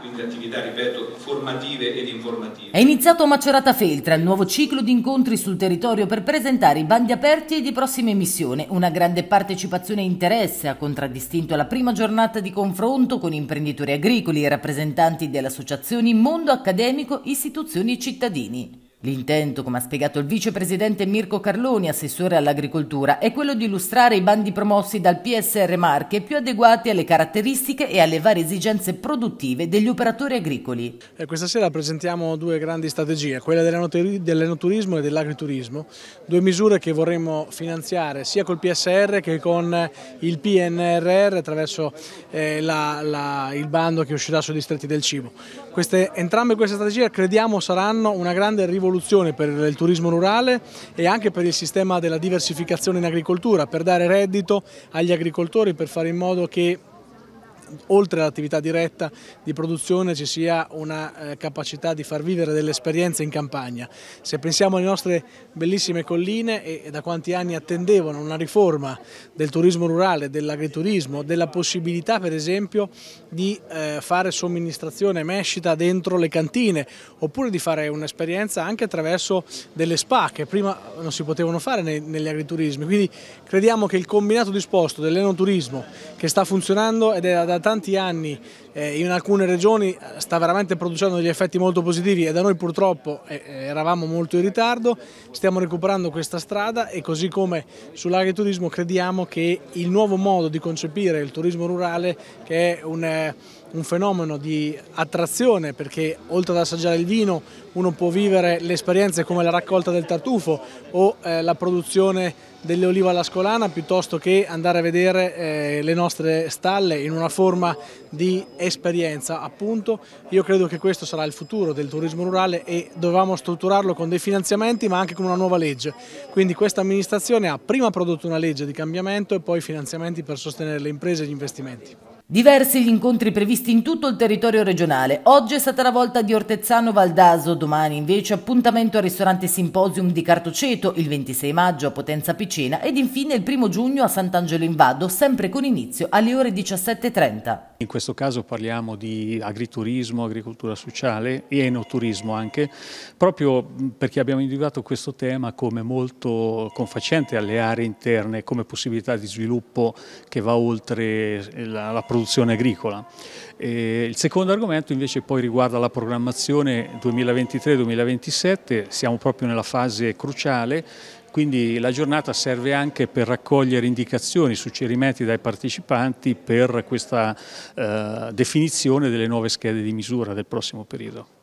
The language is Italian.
quindi attività, ripeto, formative ed informative. È iniziato a Macerata Feltra il nuovo ciclo di incontri sul territorio per presentare i bandi aperti e di prossima emissione. Una grande partecipazione e interesse ha contraddistinto la prima giornata di confronto con imprenditori agricoli e rappresentanti delle associazioni mondo accademico, istituzioni e cittadini. L'intento, come ha spiegato il vicepresidente Mirko Carloni, assessore all'agricoltura, è quello di illustrare i bandi promossi dal PSR Marche più adeguati alle caratteristiche e alle varie esigenze produttive degli operatori agricoli. Eh, questa sera presentiamo due grandi strategie, quella dell'enoturismo e dell'agriturismo, due misure che vorremmo finanziare sia col PSR che con il PNRR attraverso eh, la, la, il bando che uscirà sui distretti del cibo. Queste, entrambe queste strategie crediamo saranno una grande rivoluzione rivoluzione per il turismo rurale e anche per il sistema della diversificazione in agricoltura, per dare reddito agli agricoltori, per fare in modo che oltre all'attività diretta di produzione ci sia una eh, capacità di far vivere delle esperienze in campagna. Se pensiamo alle nostre bellissime colline e, e da quanti anni attendevano una riforma del turismo rurale, dell'agriturismo, della possibilità per esempio di eh, fare somministrazione e mescita dentro le cantine oppure di fare un'esperienza anche attraverso delle spa che prima non si potevano fare nei, negli agriturismi. Quindi crediamo che il combinato disposto dell'enoturismo che sta funzionando ed è da tanti anni eh, in alcune regioni sta veramente producendo degli effetti molto positivi e da noi purtroppo eh, eh eravamo molto in ritardo, stiamo recuperando questa strada e così come sull'agriturismo crediamo che il nuovo modo di concepire il turismo rurale che è un... Eh, un fenomeno di attrazione perché oltre ad assaggiare il vino uno può vivere le esperienze come la raccolta del tartufo o eh, la produzione delle olive alla scolana piuttosto che andare a vedere eh, le nostre stalle in una forma di esperienza appunto. Io credo che questo sarà il futuro del turismo rurale e dovevamo strutturarlo con dei finanziamenti ma anche con una nuova legge. Quindi questa amministrazione ha prima prodotto una legge di cambiamento e poi finanziamenti per sostenere le imprese e gli investimenti. Diversi gli incontri previsti in tutto il territorio regionale. Oggi è stata la volta di Ortezzano Valdaso, domani invece appuntamento al ristorante Simposium di Cartoceto, il 26 maggio a Potenza Picena ed infine il 1 giugno a Sant'Angelo in Vado, sempre con inizio alle ore 17.30. In questo caso parliamo di agriturismo, agricoltura sociale e enoturismo anche, proprio perché abbiamo individuato questo tema come molto confacente alle aree interne, come possibilità di sviluppo che va oltre la, la produzione produzione agricola. E il secondo argomento invece poi riguarda la programmazione 2023-2027, siamo proprio nella fase cruciale quindi la giornata serve anche per raccogliere indicazioni, suggerimenti dai partecipanti per questa eh, definizione delle nuove schede di misura del prossimo periodo.